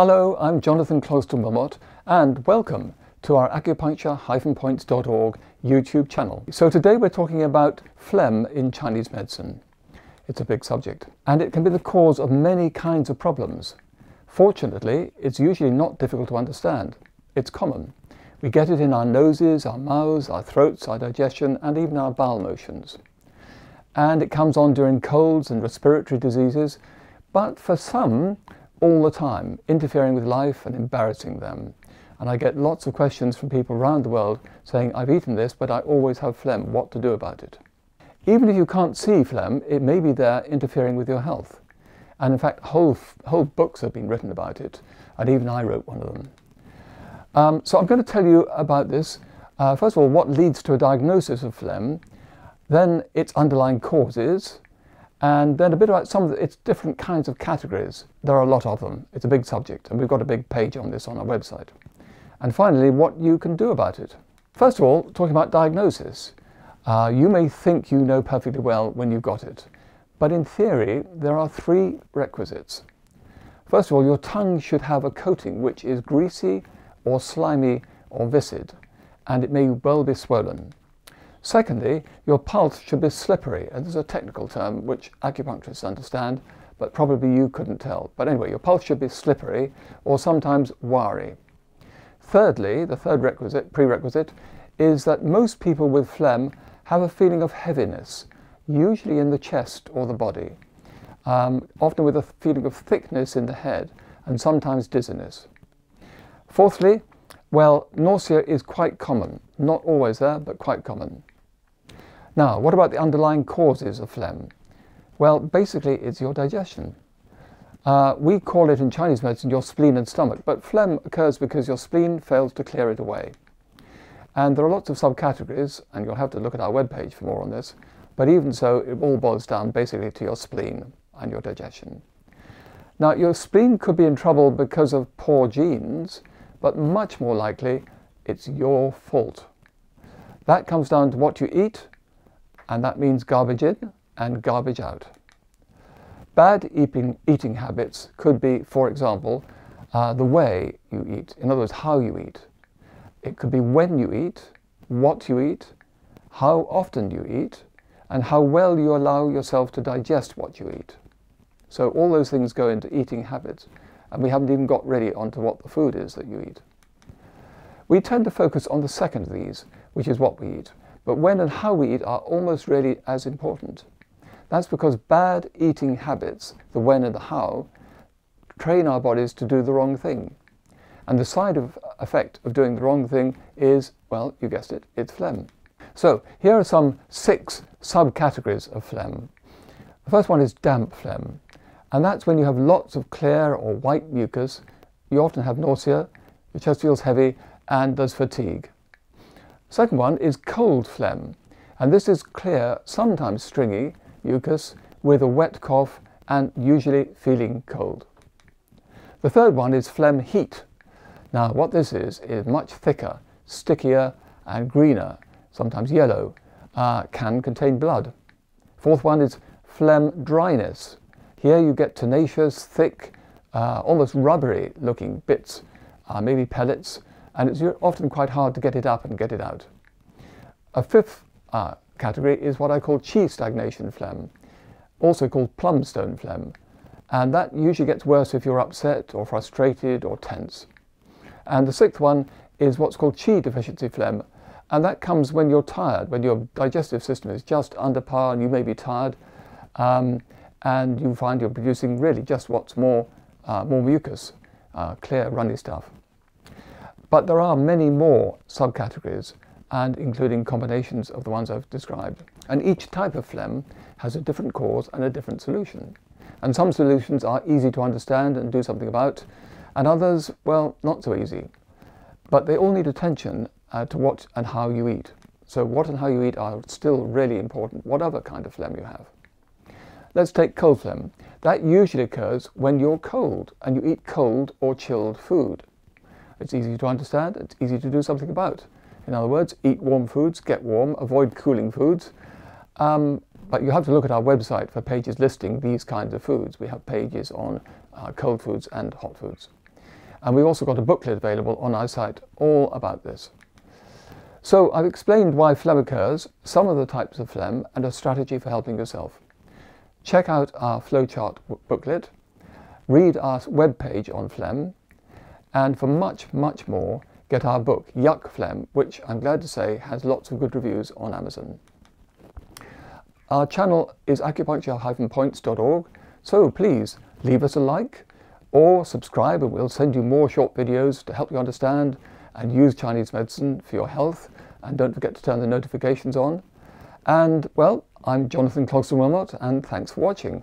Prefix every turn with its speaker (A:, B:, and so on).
A: Hello, I'm Jonathan Closter-Mummott and welcome to our acupuncture-points.org YouTube channel. So today we're talking about phlegm in Chinese medicine. It's a big subject and it can be the cause of many kinds of problems. Fortunately, it's usually not difficult to understand. It's common. We get it in our noses, our mouths, our throats, our digestion and even our bowel motions. And it comes on during colds and respiratory diseases, but for some, all the time, interfering with life and embarrassing them. And I get lots of questions from people around the world saying, I've eaten this, but I always have phlegm. What to do about it? Even if you can't see phlegm, it may be there interfering with your health. And in fact, whole, whole books have been written about it, and even I wrote one of them. Um, so I'm going to tell you about this. Uh, first of all, what leads to a diagnosis of phlegm, then its underlying causes, and then a bit about some of its different kinds of categories. There are a lot of them. It's a big subject, and we've got a big page on this on our website. And finally, what you can do about it. First of all, talking about diagnosis. Uh, you may think you know perfectly well when you've got it, but in theory, there are three requisites. First of all, your tongue should have a coating which is greasy or slimy or viscid, and it may well be swollen. Secondly, your pulse should be slippery, and there's a technical term which acupuncturists understand, but probably you couldn't tell. But anyway, your pulse should be slippery or sometimes wiry. Thirdly, the third requisite, prerequisite is that most people with phlegm have a feeling of heaviness, usually in the chest or the body, um, often with a feeling of thickness in the head and sometimes dizziness. Fourthly, well, nausea is quite common, not always there, but quite common. Now, what about the underlying causes of phlegm? Well, basically, it's your digestion. Uh, we call it in Chinese medicine your spleen and stomach, but phlegm occurs because your spleen fails to clear it away. And there are lots of subcategories, and you'll have to look at our webpage for more on this, but even so, it all boils down basically to your spleen and your digestion. Now, your spleen could be in trouble because of poor genes, but much more likely it's your fault. That comes down to what you eat and that means garbage in and garbage out. Bad eating, eating habits could be, for example, uh, the way you eat, in other words, how you eat. It could be when you eat, what you eat, how often you eat, and how well you allow yourself to digest what you eat. So all those things go into eating habits, and we haven't even got really onto what the food is that you eat. We tend to focus on the second of these, which is what we eat. But when and how we eat are almost really as important. That's because bad eating habits, the when and the how, train our bodies to do the wrong thing. And the side of effect of doing the wrong thing is, well, you guessed it, it's phlegm. So here are some six subcategories of phlegm. The first one is damp phlegm, and that's when you have lots of clear or white mucus, you often have nausea, your chest feels heavy, and there's fatigue. Second one is cold phlegm, and this is clear, sometimes stringy mucus with a wet cough and usually feeling cold. The third one is phlegm heat. Now what this is, is much thicker, stickier and greener, sometimes yellow, uh, can contain blood. Fourth one is phlegm dryness. Here you get tenacious, thick, uh, almost rubbery looking bits, uh, maybe pellets, and it's often quite hard to get it up and get it out. A fifth uh, category is what I call cheese stagnation phlegm, also called plumstone phlegm, and that usually gets worse if you're upset or frustrated or tense. And the sixth one is what's called chi deficiency phlegm, and that comes when you're tired, when your digestive system is just under par and you may be tired, um, and you find you're producing really just what's more, uh, more mucus, uh, clear, runny stuff. But there are many more subcategories and including combinations of the ones I've described. And each type of phlegm has a different cause and a different solution. And some solutions are easy to understand and do something about, and others, well, not so easy. But they all need attention uh, to what and how you eat. So, what and how you eat are still really important, whatever kind of phlegm you have. Let's take cold phlegm. That usually occurs when you're cold and you eat cold or chilled food. It's easy to understand, it's easy to do something about. In other words, eat warm foods, get warm, avoid cooling foods. Um, but you have to look at our website for pages listing these kinds of foods. We have pages on uh, cold foods and hot foods. And we've also got a booklet available on our site all about this. So I've explained why phlegm occurs, some of the types of phlegm, and a strategy for helping yourself. Check out our flowchart booklet, read our web page on phlegm, and for much, much more, get our book, Yuck Phlegm, which I'm glad to say has lots of good reviews on Amazon. Our channel is acupuncture-points.org, so please leave us a like or subscribe and we'll send you more short videos to help you understand and use Chinese medicine for your health. And don't forget to turn the notifications on. And well, I'm Jonathan Clogston-Wilmot and thanks for watching.